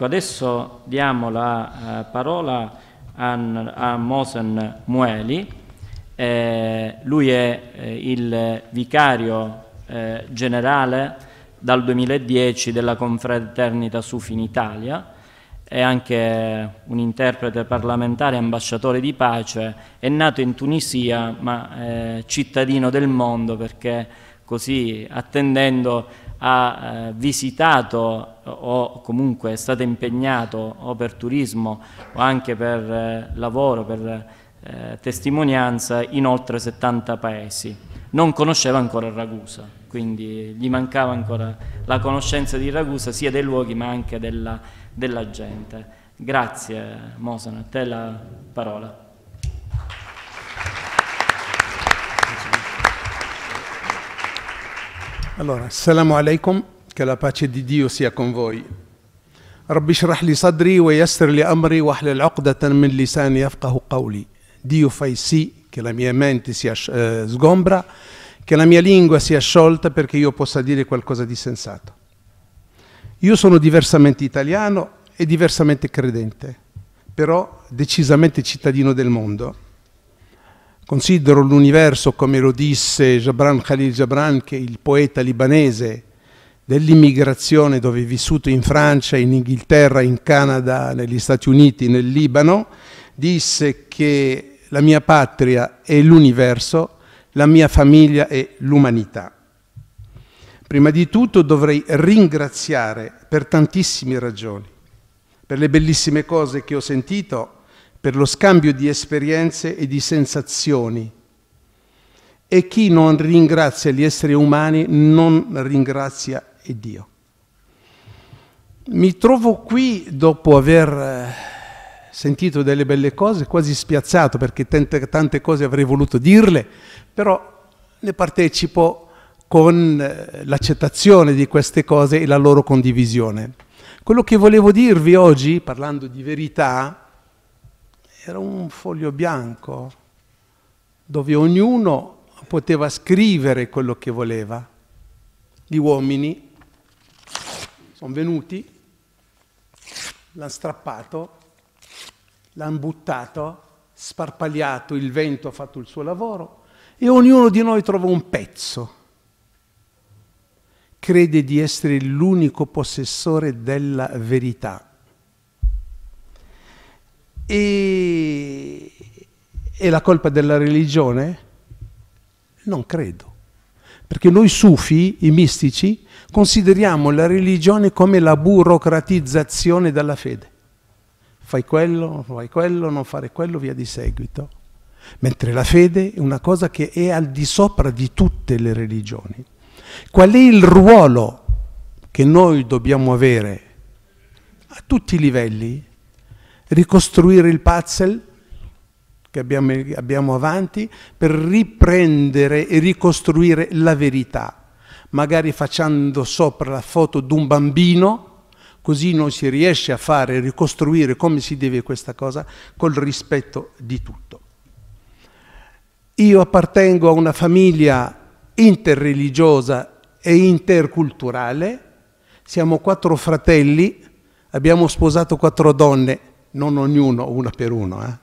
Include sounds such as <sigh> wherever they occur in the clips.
Ecco, adesso diamo la eh, parola a, a, Mosen Mueli, eh, lui è eh, il vicario eh, generale dal 2010 della Confraternita Sufi in Italia, è anche un interprete parlamentare, ambasciatore di pace, è nato in Tunisia ma eh, cittadino del mondo perché così attendendo ha eh, visitato o comunque è stato impegnato o per turismo o anche per eh, lavoro, per eh, testimonianza in oltre 70 paesi. Non conosceva ancora Ragusa, quindi gli mancava ancora la conoscenza di Ragusa sia dei luoghi ma anche della, della gente. Grazie Mosano, a te la parola. Allora, salamu alaikum, che la pace di Dio sia con voi. Rabbi shrah sadri wa yassir li amri wa ahlil uqdatan min lisani yafqahu qawli. Dio fai sì che la mia mente sia eh, sgombra, che la mia lingua sia sciolta perché io possa dire qualcosa di sensato. Io sono diversamente italiano e diversamente credente, però decisamente cittadino del mondo Considero l'universo, come lo disse Jabran Khalil Jabran, che è il poeta libanese dell'immigrazione dove è vissuto in Francia, in Inghilterra, in Canada, negli Stati Uniti, nel Libano, disse che la mia patria è l'universo, la mia famiglia è l'umanità. Prima di tutto dovrei ringraziare per tantissime ragioni, per le bellissime cose che ho sentito per lo scambio di esperienze e di sensazioni. E chi non ringrazia gli esseri umani non ringrazia Dio. Mi trovo qui dopo aver eh, sentito delle belle cose, quasi spiazzato perché tante, tante cose avrei voluto dirle, però ne partecipo con eh, l'accettazione di queste cose e la loro condivisione. Quello che volevo dirvi oggi, parlando di verità, era un foglio bianco dove ognuno poteva scrivere quello che voleva. Gli uomini sono venuti, l'hanno strappato, l'hanno buttato, sparpagliato, il vento ha fatto il suo lavoro e ognuno di noi trova un pezzo. Crede di essere l'unico possessore della verità e, è la colpa della religione? Non credo, perché noi sufi, i mistici, consideriamo la religione come la burocratizzazione della fede. Fai quello, fai quello, non fare quello, via di seguito. Mentre la fede è una cosa che è al di sopra di tutte le religioni. Qual è il ruolo che noi dobbiamo avere a tutti i livelli? ricostruire il puzzle che abbiamo, abbiamo avanti per riprendere e ricostruire la verità, magari facendo sopra la foto di un bambino così non si riesce a fare, ricostruire come si deve questa cosa col rispetto di tutto. Io appartengo a una famiglia interreligiosa e interculturale, siamo quattro fratelli, abbiamo sposato quattro donne, non ognuno, una per uno. Eh.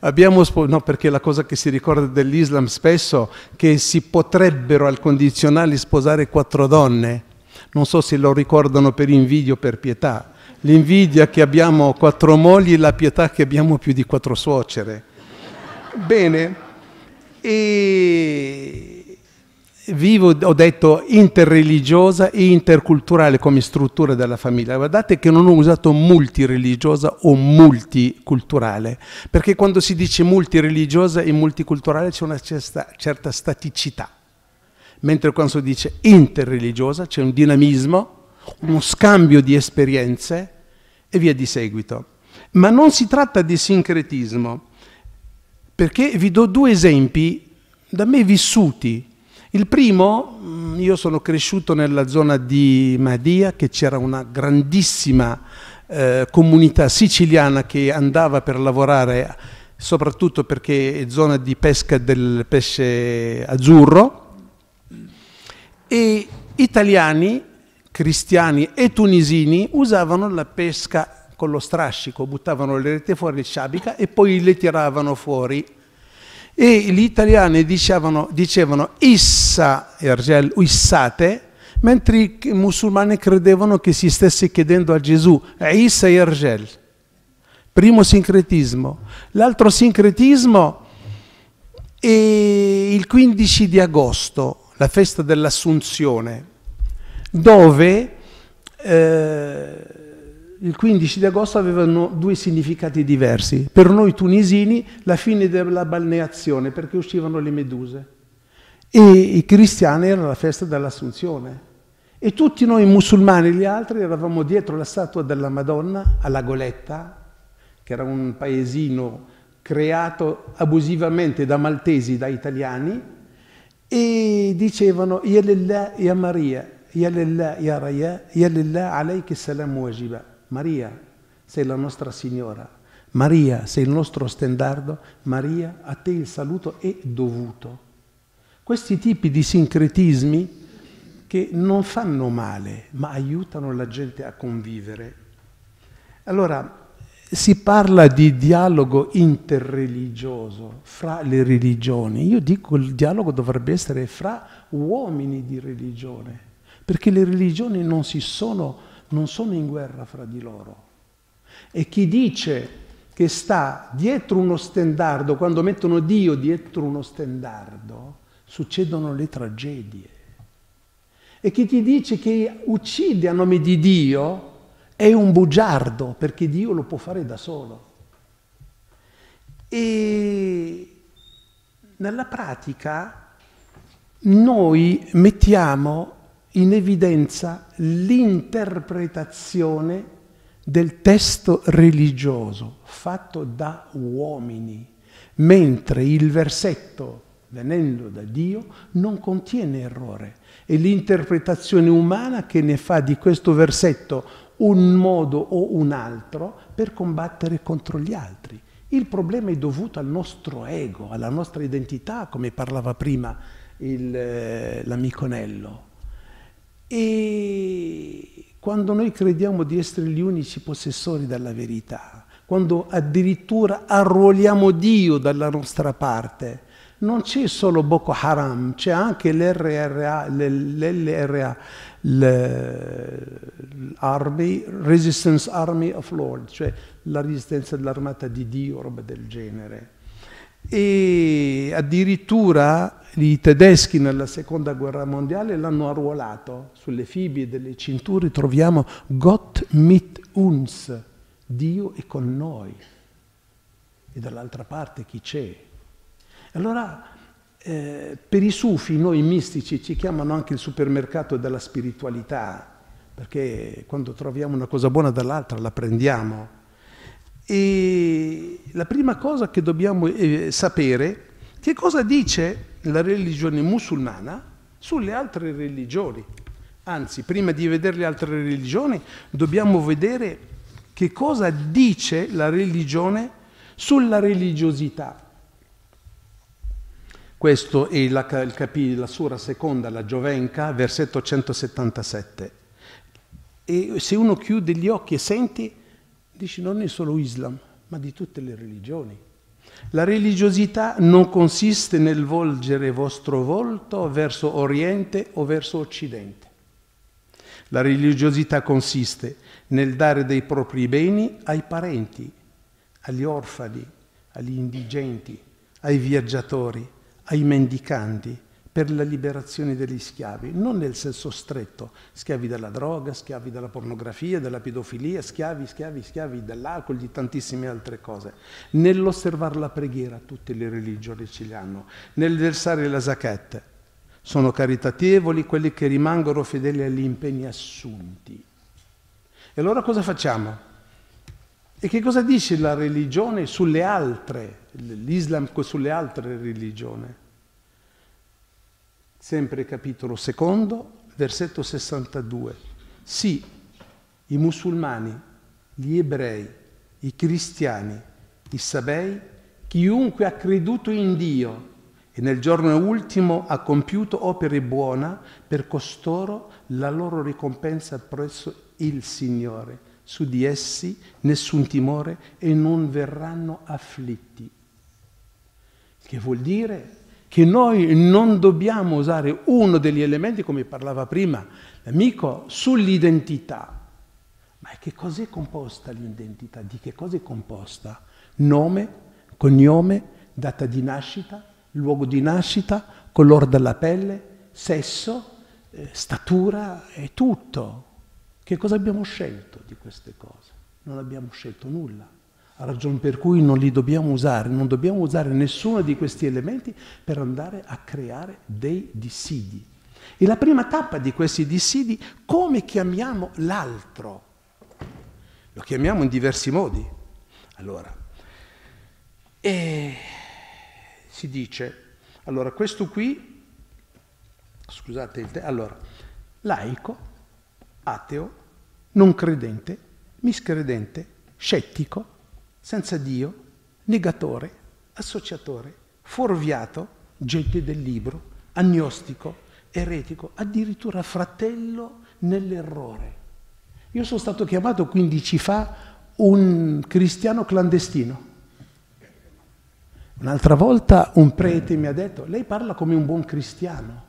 Abbiamo, no, perché la cosa che si ricorda dell'Islam spesso è che si potrebbero al condizionale sposare quattro donne. Non so se lo ricordano per invidio o per pietà. L'invidia che abbiamo quattro mogli, e la pietà che abbiamo più di quattro suocere. Bene, e vivo, ho detto, interreligiosa e interculturale come struttura della famiglia. Guardate che non ho usato multireligiosa o multiculturale, perché quando si dice multireligiosa e multiculturale c'è una certa, certa staticità, mentre quando si dice interreligiosa c'è un dinamismo, uno scambio di esperienze e via di seguito. Ma non si tratta di sincretismo, perché vi do due esempi da me vissuti il primo, mm, io sono cresciuto nella zona di Madia, che c'era una grandissima eh, comunità siciliana che andava per lavorare, soprattutto perché è zona di pesca del pesce azzurro, e italiani, cristiani e tunisini usavano la pesca con lo strascico, buttavano le reti fuori il sciabica e poi le tiravano fuori e gli italiani dicevano, dicevano issa, ergel, issate, mentre i musulmani credevano che si stesse chiedendo a Gesù, issa ergel. Primo sincretismo. L'altro sincretismo è il 15 di agosto, la festa dell'Assunzione, dove... Eh, il 15 di agosto avevano due significati diversi. Per noi tunisini la fine della balneazione perché uscivano le meduse e i cristiani era la festa dell'Assunzione e tutti noi musulmani e gli altri eravamo dietro la statua della Madonna alla Goletta, che era un paesino creato abusivamente da maltesi, da italiani, e dicevano, Ya lillah, Ya Maria, Ya lillah, Ya Raya, Ya lillah, alayhi salam wajiba. Maria, sei la nostra Signora, Maria, sei il nostro stendardo, Maria, a te il saluto è dovuto. Questi tipi di sincretismi che non fanno male, ma aiutano la gente a convivere. Allora, si parla di dialogo interreligioso fra le religioni. Io dico il dialogo dovrebbe essere fra uomini di religione, perché le religioni non si sono non sono in guerra fra di loro. E chi dice che sta dietro uno stendardo, quando mettono Dio dietro uno stendardo, succedono le tragedie. E chi ti dice che uccide a nome di Dio è un bugiardo, perché Dio lo può fare da solo. E nella pratica noi mettiamo in evidenza l'interpretazione del testo religioso fatto da uomini, mentre il versetto venendo da Dio non contiene errore. È l'interpretazione umana che ne fa di questo versetto un modo o un altro per combattere contro gli altri. Il problema è dovuto al nostro ego, alla nostra identità, come parlava prima eh, l'amico Nello e quando noi crediamo di essere gli unici possessori della verità, quando addirittura arruoliamo Dio dalla nostra parte, non c'è solo Boko Haram, c'è anche l'RRA, l'LRA, l'Army, Resistance Army of Lord, cioè la resistenza dell'armata di Dio, roba del genere. E addirittura i tedeschi nella seconda guerra mondiale l'hanno arruolato sulle fibbie delle cinture troviamo Gott mit uns Dio è con noi e dall'altra parte chi c'è allora eh, per i sufi noi mistici ci chiamano anche il supermercato della spiritualità perché quando troviamo una cosa buona dall'altra la prendiamo e la prima cosa che dobbiamo eh, sapere che cosa dice la religione musulmana sulle altre religioni. Anzi, prima di vedere le altre religioni, dobbiamo vedere che cosa dice la religione sulla religiosità. Questo è la, il capì, la sura seconda, la Giovenca, versetto 177. E se uno chiude gli occhi e senti, dici non è solo Islam, ma di tutte le religioni. La religiosità non consiste nel volgere vostro volto verso oriente o verso occidente. La religiosità consiste nel dare dei propri beni ai parenti, agli orfani, agli indigenti, ai viaggiatori, ai mendicanti, per la liberazione degli schiavi, non nel senso stretto, schiavi della droga, schiavi della pornografia, della pedofilia, schiavi, schiavi, schiavi dell'alcol, di tantissime altre cose. Nell'osservare la preghiera tutte le religioni ce le hanno, nel versare la zacchette. Sono caritatevoli quelli che rimangono fedeli agli impegni assunti. E allora cosa facciamo? E che cosa dice la religione sulle altre, l'Islam sulle altre religioni? sempre capitolo secondo, versetto 62. Sì, i musulmani, gli ebrei, i cristiani, i sabei, chiunque ha creduto in Dio e nel giorno ultimo ha compiuto opere buone, per costoro la loro ricompensa presso il Signore. Su di essi nessun timore e non verranno afflitti. Che vuol dire che noi non dobbiamo usare uno degli elementi, come parlava prima l'amico, sull'identità. Ma che cos'è composta l'identità? Di che cosa è composta? Nome, cognome, data di nascita, luogo di nascita, colore della pelle, sesso, eh, statura è tutto. Che cosa abbiamo scelto di queste cose? Non abbiamo scelto nulla ragion per cui non li dobbiamo usare, non dobbiamo usare nessuno di questi elementi per andare a creare dei dissidi. E la prima tappa di questi dissidi, come chiamiamo l'altro? Lo chiamiamo in diversi modi. Allora, si dice, allora questo qui, scusate il te, allora, laico, ateo, non credente, miscredente, scettico, senza Dio, negatore, associatore, fuorviato, gente del libro, agnostico, eretico, addirittura fratello nell'errore. Io sono stato chiamato 15 fa un cristiano clandestino. Un'altra volta un prete mi ha detto, lei parla come un buon cristiano.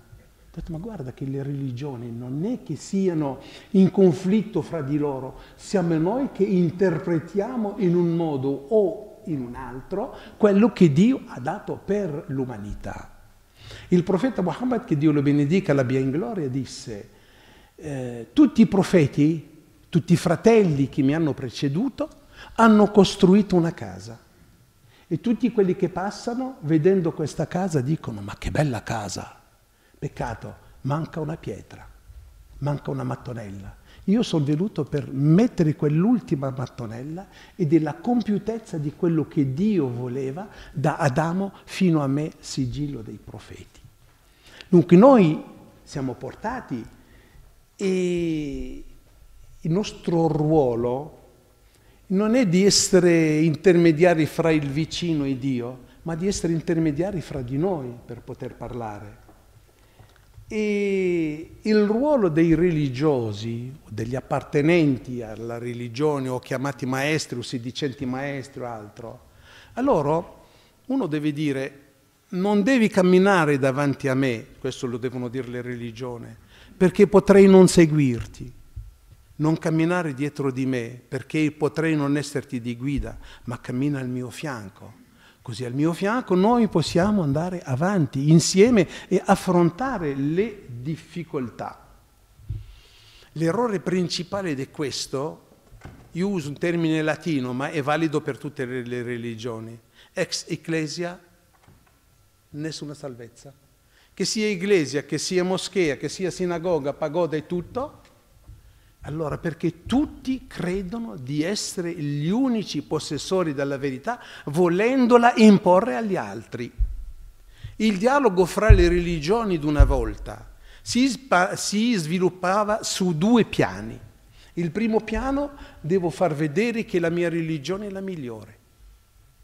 Ho detto, ma guarda che le religioni non è che siano in conflitto fra di loro, siamo noi che interpretiamo in un modo o in un altro quello che Dio ha dato per l'umanità. Il profeta Muhammad, che Dio lo benedica, l'abbia in gloria, disse, eh, tutti i profeti, tutti i fratelli che mi hanno preceduto, hanno costruito una casa. E tutti quelli che passano, vedendo questa casa, dicono, ma che bella casa! Peccato, manca una pietra, manca una mattonella. Io sono venuto per mettere quell'ultima mattonella e della compiutezza di quello che Dio voleva da Adamo fino a me, sigillo dei profeti. Dunque noi siamo portati e il nostro ruolo non è di essere intermediari fra il vicino e Dio, ma di essere intermediari fra di noi per poter parlare. E il ruolo dei religiosi, degli appartenenti alla religione o chiamati maestri o sedicenti maestri o altro, a loro uno deve dire non devi camminare davanti a me, questo lo devono dire le religioni, perché potrei non seguirti, non camminare dietro di me, perché potrei non esserti di guida, ma cammina al mio fianco Così al mio fianco noi possiamo andare avanti insieme e affrontare le difficoltà. L'errore principale di questo, io uso un termine latino ma è valido per tutte le religioni, ex ecclesia, nessuna salvezza. Che sia iglesia, che sia moschea, che sia sinagoga, pagoda e tutto, allora perché tutti credono di essere gli unici possessori della verità volendola imporre agli altri. Il dialogo fra le religioni una volta si, spa- si sviluppava su due piani. Il primo piano, devo far vedere che la mia religione è la migliore.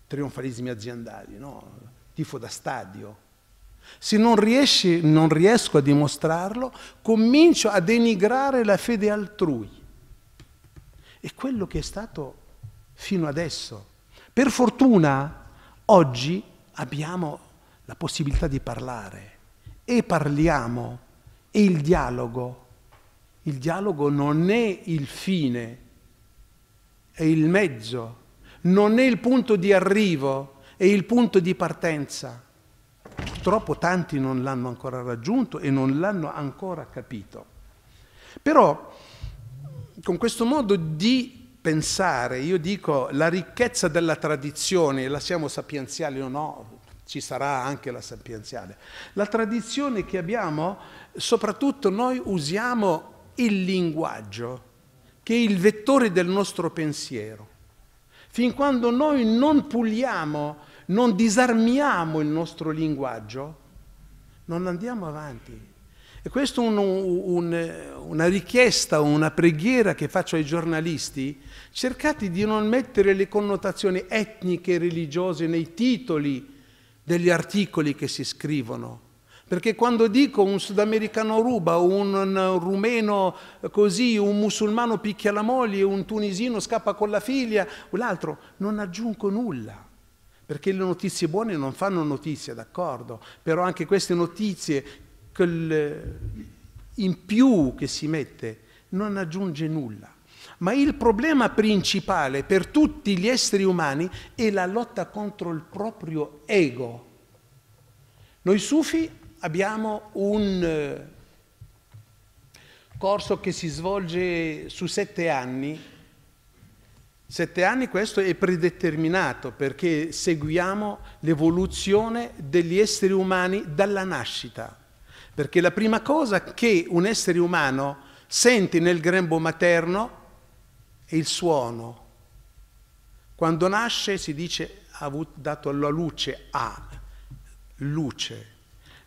Trionfalismi aziendali, no? Tifo da stadio, se non, riesci, non riesco a dimostrarlo, comincio a denigrare la fede altrui. E quello che è stato fino adesso. Per fortuna oggi abbiamo la possibilità di parlare e parliamo e il dialogo. Il dialogo non è il fine, è il mezzo, non è il punto di arrivo, è il punto di partenza Purtroppo tanti non l'hanno ancora raggiunto e non l'hanno ancora capito. Però con questo modo di pensare, io dico la ricchezza della tradizione, la siamo sapienziali o no, ci sarà anche la sapienziale. La tradizione che abbiamo, soprattutto noi usiamo il linguaggio, che è il vettore del nostro pensiero. Fin quando noi non puliamo non disarmiamo il nostro linguaggio, non andiamo avanti. E questa è un, un, una richiesta, una preghiera che faccio ai giornalisti. Cercate di non mettere le connotazioni etniche e religiose nei titoli degli articoli che si scrivono. Perché quando dico un sudamericano ruba, un, rumeno così, un musulmano picchia la moglie, un tunisino scappa con la figlia, l'altro, non aggiungo nulla perché le notizie buone non fanno notizie, d'accordo, però anche queste notizie, quel in più che si mette, non aggiunge nulla. Ma il problema principale per tutti gli esseri umani è la lotta contro il proprio ego. Noi sufi abbiamo un eh, corso che si svolge su sette anni Sette anni questo è predeterminato perché seguiamo l'evoluzione degli esseri umani dalla nascita. Perché la prima cosa che un essere umano sente nel grembo materno è il suono. Quando nasce si dice ha dato alla luce a, luce.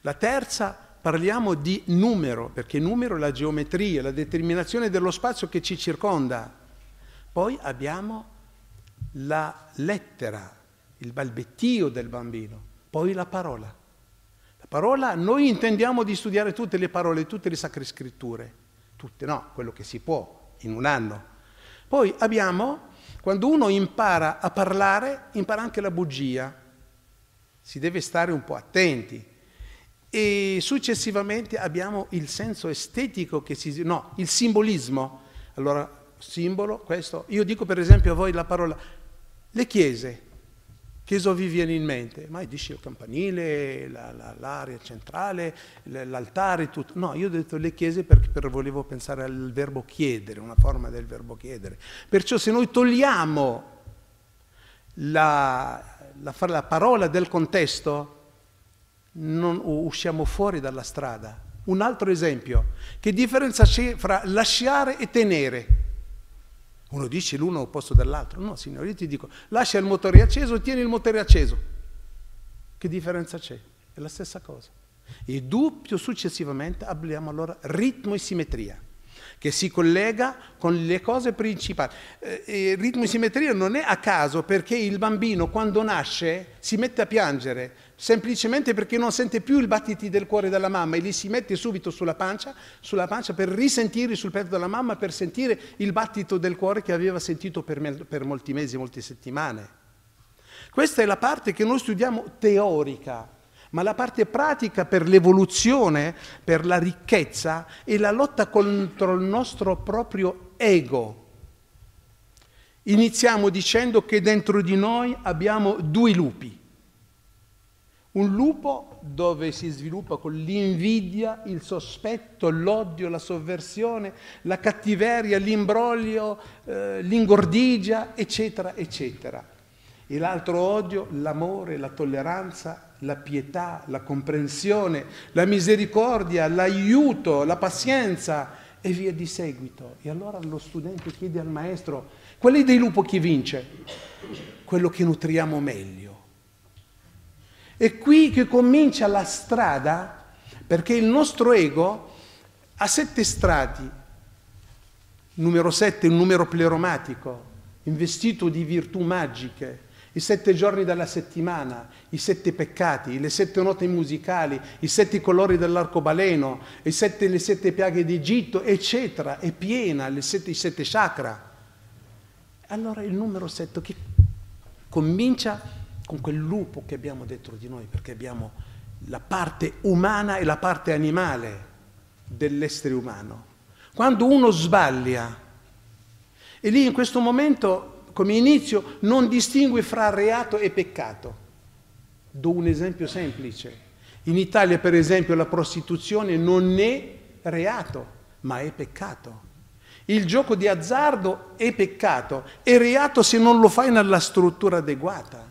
La terza parliamo di numero, perché numero è la geometria, la determinazione dello spazio che ci circonda. Poi abbiamo la lettera, il balbettio del bambino, poi la parola. La parola, noi intendiamo di studiare tutte le parole, tutte le sacre scritture, tutte no, quello che si può in un anno. Poi abbiamo, quando uno impara a parlare, impara anche la bugia, si deve stare un po' attenti. E successivamente abbiamo il senso estetico che si... no, il simbolismo. Allora simbolo questo. Io dico per esempio a voi la parola, le chiese, che so vi viene in mente? Mai dici il campanile, l'area la, la, centrale, l'altare, tutto. No, io ho detto le chiese perché per volevo pensare al verbo chiedere, una forma del verbo chiedere. Perciò se noi togliamo la, la parola del contesto, non, usciamo fuori dalla strada. Un altro esempio, che differenza c'è fra lasciare e tenere? Uno dice l'uno opposto dall'altro. No, signore, io ti dico, lascia il motore acceso e tieni il motore acceso. Che differenza c'è? È la stessa cosa. Il doppio successivamente abbiamo allora ritmo e simmetria, che si collega con le cose principali. Eh, ritmo e simmetria non è a caso perché il bambino quando nasce si mette a piangere, semplicemente perché non sente più i battiti del cuore della mamma e li si mette subito sulla pancia, sulla pancia per risentire sul petto della mamma, per sentire il battito del cuore che aveva sentito per, me, per molti mesi, molte settimane. Questa è la parte che noi studiamo teorica, ma la parte pratica per l'evoluzione, per la ricchezza, è la lotta contro il nostro proprio ego. Iniziamo dicendo che dentro di noi abbiamo due lupi. Un lupo dove si sviluppa con l'invidia, il sospetto, l'odio, la sovversione, la cattiveria, l'imbroglio, eh, l'ingordigia, eccetera, eccetera. E l'altro odio, l'amore, la tolleranza, la pietà, la comprensione, la misericordia, l'aiuto, la pazienza e via di seguito. E allora lo studente chiede al maestro, quali dei lupo chi vince? Quello che nutriamo meglio è qui che comincia la strada, perché il nostro ego ha sette strati. Numero sette un numero pleromatico, investito di virtù magiche, i sette giorni della settimana, i sette peccati, le sette note musicali, i sette colori dell'arcobaleno, le sette piaghe d'Egitto, eccetera, è piena, le sette, i sette chakra. Allora il numero sette che comincia con quel lupo che abbiamo dentro di noi, perché abbiamo la parte umana e la parte animale dell'essere umano. Quando uno sbaglia, e lì in questo momento, come inizio, non distingue fra reato e peccato. Do un esempio semplice. In Italia, per esempio, la prostituzione non è reato, ma è peccato. Il gioco di azzardo è peccato, è reato se non lo fai nella struttura adeguata.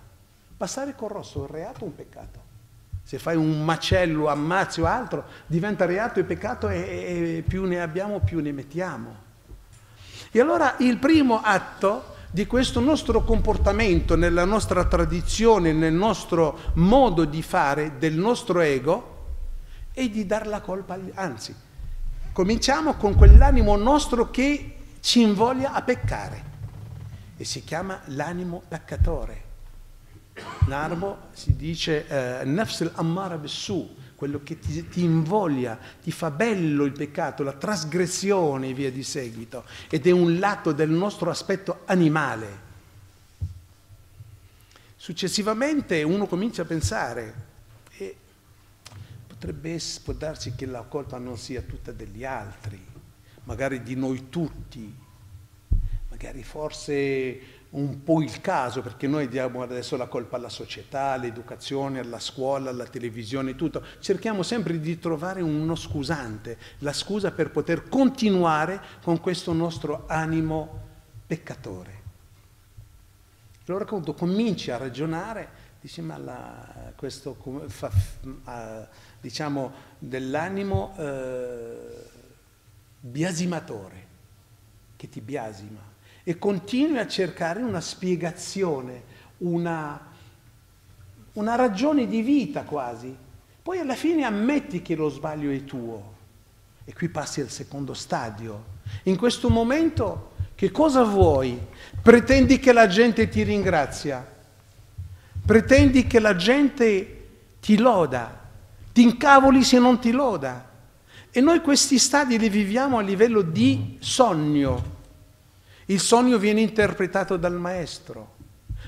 Passare col rosso è un reato o un peccato? Se fai un macello, ammazzi o altro, diventa reato e peccato e, e più ne abbiamo, più ne mettiamo. E allora il primo atto di questo nostro comportamento, nella nostra tradizione, nel nostro modo di fare, del nostro ego, è di dar la colpa agli anzi. Cominciamo con quell'animo nostro che ci invoglia a peccare e si chiama l'animo peccatore. In si dice eh, nafs al-ammara bissu, quello che ti, ti, invoglia, ti fa bello il peccato, la trasgressione e via di seguito. Ed è un lato del nostro aspetto animale. Successivamente uno comincia a pensare, e potrebbe, può darsi che la colpa non sia tutta degli altri, magari di noi tutti, magari forse un po' il caso, perché noi diamo adesso la colpa alla società, all'educazione, alla scuola, alla televisione, tutto. Cerchiamo sempre di trovare uno scusante, la scusa per poter continuare con questo nostro animo peccatore. Allora quando cominci a ragionare, dici ma la, questo fa, a, diciamo dell'animo eh, biasimatore, che ti biasima e continui a cercare una spiegazione, una, una ragione di vita quasi. Poi alla fine ammetti che lo sbaglio è tuo. E qui passi al secondo stadio. In questo momento che cosa vuoi? Pretendi che la gente ti ringrazia, pretendi che la gente ti loda, ti incavoli se non ti loda. E noi questi stadi li viviamo a livello di sogno, il sogno viene interpretato dal maestro,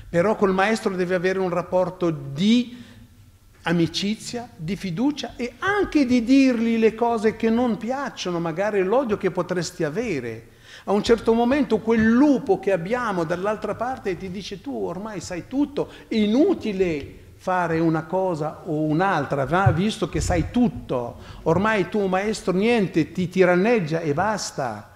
però col maestro deve avere un rapporto di amicizia, di fiducia e anche di dirgli le cose che non piacciono, magari l'odio che potresti avere. A un certo momento quel lupo che abbiamo dall'altra parte ti dice tu ormai sai tutto, è inutile fare una cosa o un'altra, visto che sai tutto, ormai tuo maestro niente, ti tiranneggia e basta.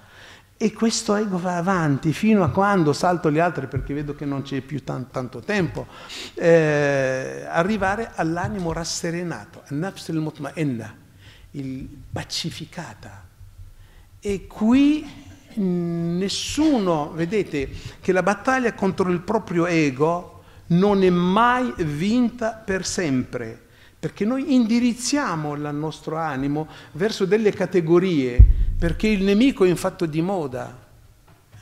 E questo ego va avanti fino a quando, salto gli altri perché vedo che non c'è più tan- tanto tempo, eh, arrivare all'animo rasserenato, al-nafs al-mutma'inna, il pacificata. E qui mm, nessuno, vedete, che la battaglia contro il proprio ego non è mai vinta per sempre perché noi indirizziamo il nostro animo verso delle categorie, perché il nemico è in fatto di moda.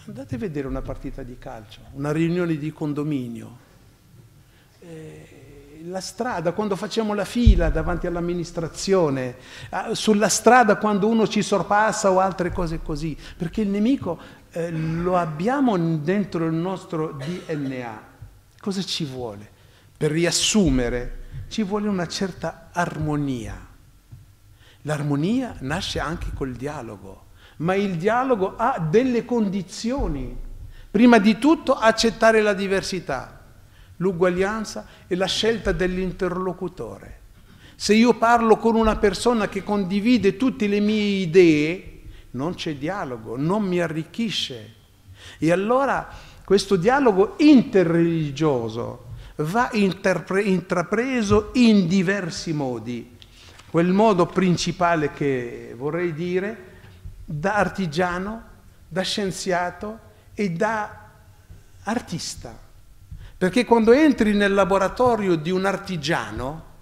Andate a vedere una partita di calcio, una riunione di condominio. Eh, la strada, quando facciamo la fila davanti all'amministrazione, ah, sulla strada quando uno ci sorpassa o altre cose così, perché il nemico eh, lo abbiamo dentro il nostro DNA. Cosa ci vuole? Per riassumere ci vuole una certa armonia. L'armonia nasce anche col dialogo, ma il dialogo ha delle condizioni. Prima di tutto accettare la diversità, l'uguaglianza e la scelta dell'interlocutore. Se io parlo con una persona che condivide tutte le mie idee, non c'è dialogo, non mi arricchisce. E allora questo dialogo interreligioso va intrapreso in diversi modi. Quel modo principale che vorrei dire da artigiano, da scienziato e da artista. Perché quando entri nel laboratorio di un artigiano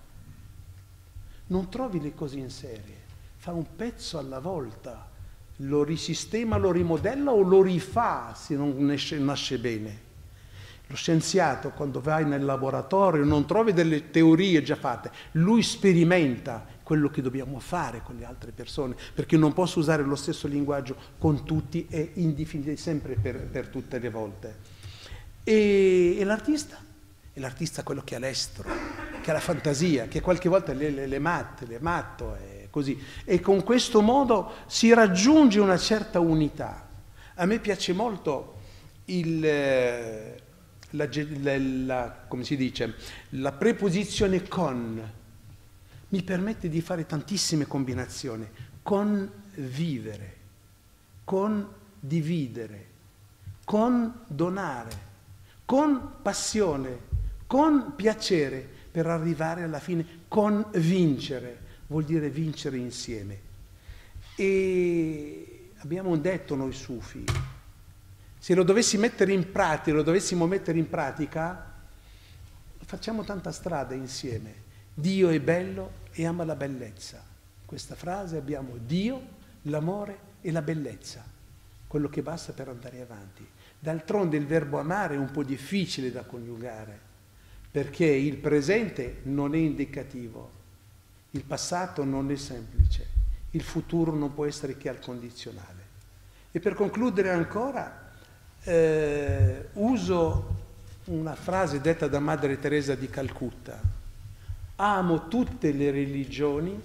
non trovi le cose in serie, fa un pezzo alla volta, lo risistema, lo rimodella o lo rifà se non nasce bene lo scienziato quando vai nel laboratorio non trovi delle teorie già fatte, lui sperimenta quello che dobbiamo fare con le altre persone, perché non posso usare lo stesso linguaggio con tutti e sempre per, per, tutte le volte. E, e l'artista? E l'artista è quello che ha l'estro, che ha la fantasia, che qualche volta le, le, le matte, le matto e così. E con questo modo si raggiunge una certa unità. A me piace molto il eh, la, la, come si dice, la preposizione con mi permette di fare tantissime combinazioni. Con vivere, con dividere, con donare, con passione, con piacere, per arrivare alla fine con vincere, vuol dire vincere insieme. E abbiamo detto noi sufi, se lo dovessi mettere in pratica, lo dovessimo mettere in pratica, facciamo tanta strada insieme. Dio è bello e ama la bellezza. In questa frase abbiamo Dio, l'amore e la bellezza, quello che basta per andare avanti. D'altronde il verbo amare è un po' difficile da coniugare, perché il presente non è indicativo, il passato non è semplice, il futuro non può essere che al condizionale. E per concludere ancora, eh, uso una frase detta da Madre Teresa di Calcutta, amo tutte le religioni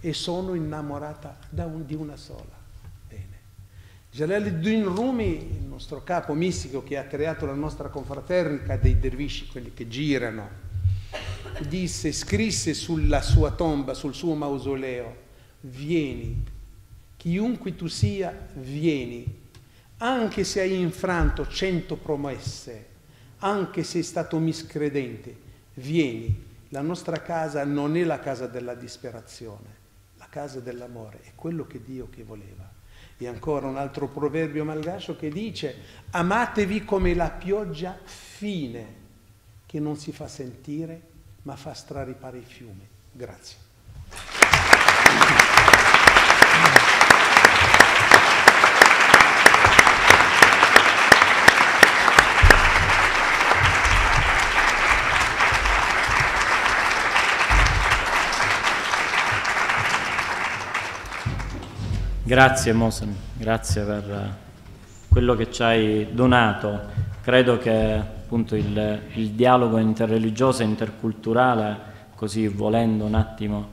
e sono innamorata un, di una sola. Bene. Jalaluddin Rumi, il nostro capo mistico che ha creato la nostra confraternita dei dervisci, quelli che girano, disse, scrisse sulla sua tomba, sul suo mausoleo, vieni, chiunque tu sia, vieni, anche se hai infranto cento promesse, anche se sei stato miscredente, vieni. La nostra casa non è la casa della disperazione, la casa dell'amore, è quello che Dio che voleva. E ancora un altro proverbio malgascio che dice, amatevi come la pioggia fine, che non si fa sentire, ma fa straripare i fiumi. Grazie. Grazie Mosen, grazie per eh, quello che ci hai donato. Credo che appunto, il, il, dialogo interreligioso e interculturale, così volendo un attimo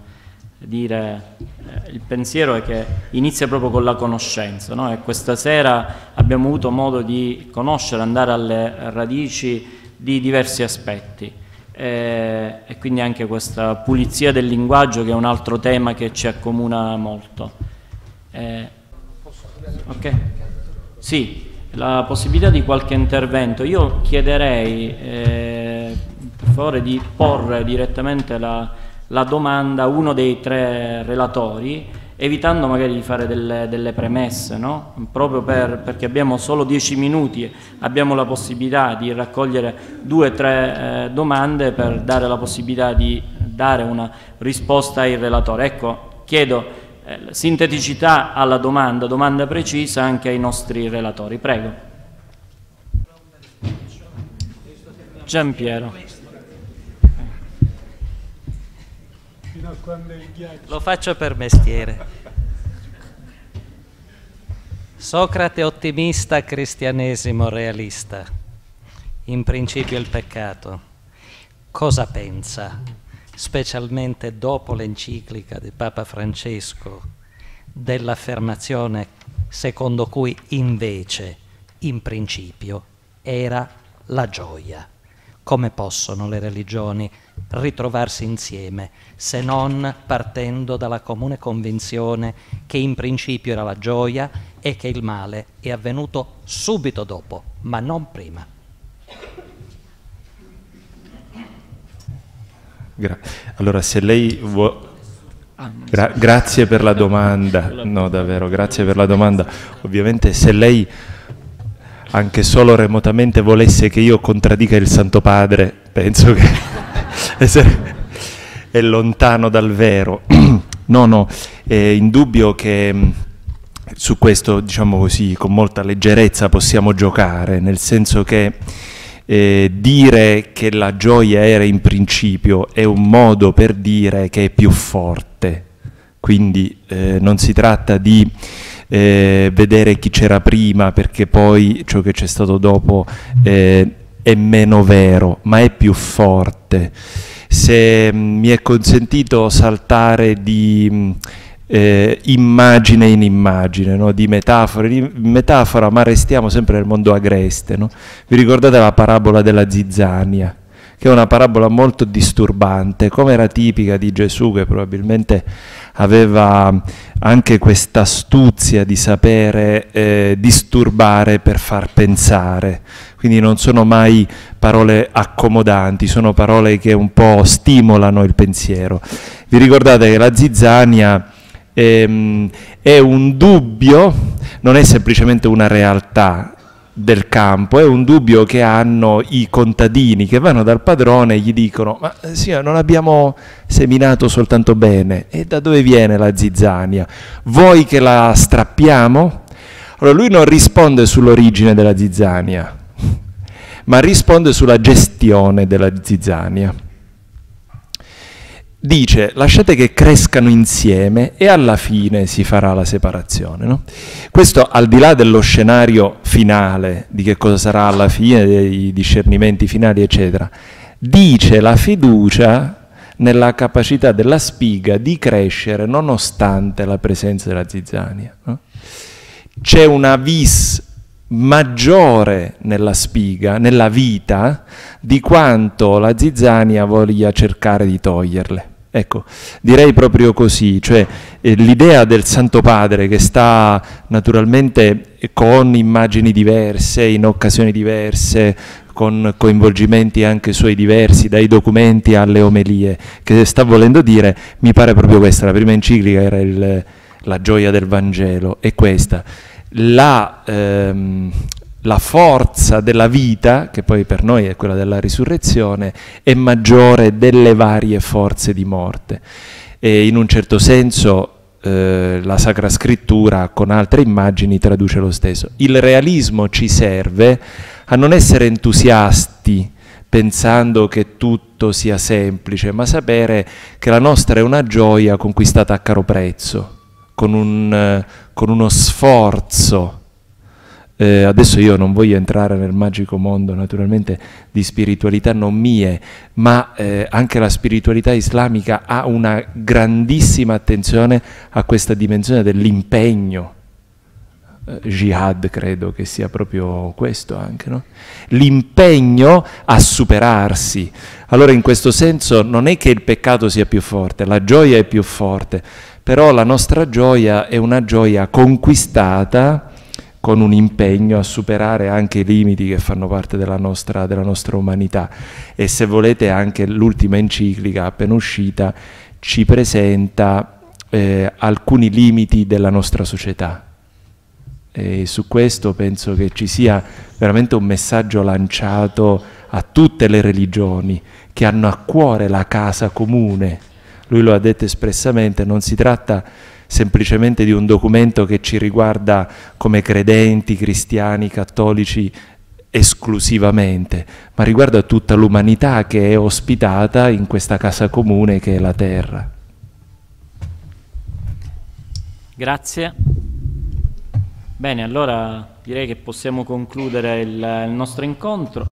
dire, eh, il pensiero è che inizia proprio con la conoscenza no? e questa sera abbiamo avuto modo di conoscere, andare alle radici di diversi aspetti. E, e quindi anche questa pulizia del linguaggio che è un altro tema che ci accomuna molto. Eh, okay. Sì, la possibilità di qualche intervento. Io chiederei eh, per favore di porre direttamente la, la domanda a uno dei tre relatori evitando magari di fare delle, delle premesse, no? proprio per, perché abbiamo solo dieci minuti, abbiamo la possibilità di raccogliere due o tre eh, domande per dare la possibilità di dare una risposta ai relatori. Ecco, chiedo sinteticità alla domanda, domanda precisa anche ai nostri relatori. Prego. Giampiero. Lo faccio per mestiere. Socrate ottimista, cristianesimo realista. In principio il peccato. Cosa pensa? specialmente dopo l'enciclica di Papa Francesco, dell'affermazione secondo cui invece, in principio, era la gioia. Come possono le religioni ritrovarsi insieme se non partendo dalla comune convinzione che in principio era la gioia e che il male è avvenuto subito dopo, ma non prima? Gra allora, se lei vuole... Gra grazie per la domanda, no davvero, grazie per la domanda. Ovviamente se lei anche solo remotamente volesse che io contraddica il Santo Padre, penso che <laughs> è lontano dal vero. No, no, è indubbio che mm, su questo, diciamo così, con molta leggerezza possiamo giocare, nel senso che eh, dire che la gioia era in principio è un modo per dire che è più forte. Quindi eh, non si tratta di eh, vedere chi c'era prima perché poi ciò che c'è stato dopo eh, è meno vero, ma è più forte. Se mh, mm, mi è consentito saltare di... Mh, mm, eh, immagine in immagine, no? di metafora in metafora, ma restiamo sempre nel mondo agreste. No? Vi ricordate la parabola della zizzania? che è una parabola molto disturbante, come era tipica di Gesù che probabilmente aveva anche questa astuzia di sapere eh, disturbare per far pensare. Quindi non sono mai parole accomodanti, sono parole che un po' stimolano il pensiero. Vi ricordate che la zizzania ehm, è un dubbio, non è semplicemente una realtà del campo, è un dubbio che hanno i contadini che vanno dal padrone e gli dicono ma eh, signore non abbiamo seminato soltanto bene e da dove viene la zizzania? Voi che la strappiamo? Allora lui non risponde sull'origine della zizzania, ma risponde sulla gestione della zizzania dice lasciate che crescano insieme e alla fine si farà la separazione. No? Questo al di là dello scenario finale, di che cosa sarà alla fine, dei discernimenti finali, eccetera, dice la fiducia nella capacità della spiga di crescere nonostante la presenza della zizzania. No? C'è una vis maggiore nella spiga, nella vita, di quanto la zizzania voglia cercare di toglierle. Ecco, direi proprio così, cioè eh, l'idea del Santo Padre che sta naturalmente con immagini diverse, in occasioni diverse, con coinvolgimenti anche suoi diversi, dai documenti alle omelie, che sta volendo dire, mi pare proprio questa, la prima enciclica era il, la gioia del Vangelo, è questa. La, ehm, la forza della vita, che poi per noi è quella della risurrezione, è maggiore delle varie forze di morte. E in un certo senso eh, la Sacra Scrittura con altre immagini traduce lo stesso. Il realismo ci serve a non essere entusiasti pensando che tutto sia semplice, ma sapere che la nostra è una gioia conquistata a caro prezzo, con, un, eh, con uno sforzo eh, adesso io non voglio entrare nel magico mondo naturalmente di spiritualità non mie, ma eh, anche la spiritualità islamica ha una grandissima attenzione a questa dimensione dell'impegno. Eh, jihad credo che sia proprio questo anche, no? l'impegno a superarsi. Allora in questo senso non è che il peccato sia più forte, la gioia è più forte, però la nostra gioia è una gioia conquistata con un impegno a superare anche i limiti che fanno parte della nostra, della nostra umanità e se volete anche l'ultima enciclica appena uscita ci presenta eh, alcuni limiti della nostra società. E su questo penso che ci sia veramente un messaggio lanciato a tutte le religioni che hanno a cuore la casa comune, lui lo ha detto espressamente, non si tratta semplicemente di un documento che ci riguarda come credenti, cristiani, cattolici esclusivamente, ma riguarda tutta l'umanità che è ospitata in questa casa comune che è la terra. Grazie. Bene, allora direi che possiamo concludere il, il nostro incontro.